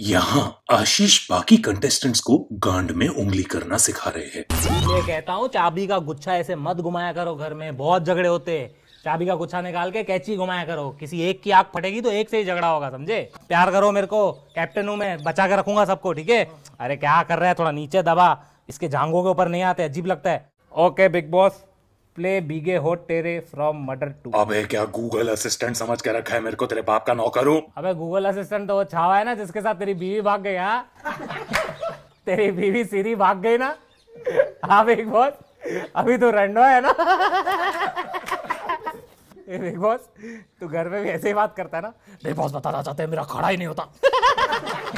यहाँ आशीष बाकी कंटेस्टेंट्स को गांड में उंगली करना सिखा रहे हैं ये कहता हूँ चाबी का गुच्छा ऐसे मत घुमाया करो घर में बहुत झगड़े होते चाबी का गुच्छा निकाल के कैची घुमाया करो किसी एक की आग फटेगी तो एक से ही झगड़ा होगा समझे प्यार करो मेरे को कैप्टन हूँ मैं बचा के रखूंगा सबको ठीक है अरे क्या कर रहा है थोड़ा नीचे दबा इसके झांगों के ऊपर नहीं आते अजीब लगता है ओके बिग बॉस प्ले बीगे हो टेरे फ्रॉम मर्डर टू अबे क्या गूगल असिस्टेंट समझ के रखा है मेरे को तेरे बाप का नौकर हूँ अबे गूगल असिस्टेंट तो वो छावा है ना जिसके साथ तेरी बीवी भाग गई हाँ तेरी बीवी सीरी भाग गई ना हाँ बिग बॉस अभी तो रंडो है ना बिग बॉस तू घर में भी ऐसे ही बात करता है ना बिग बॉस बताना चाहते हैं मेरा खड़ा ही नहीं होता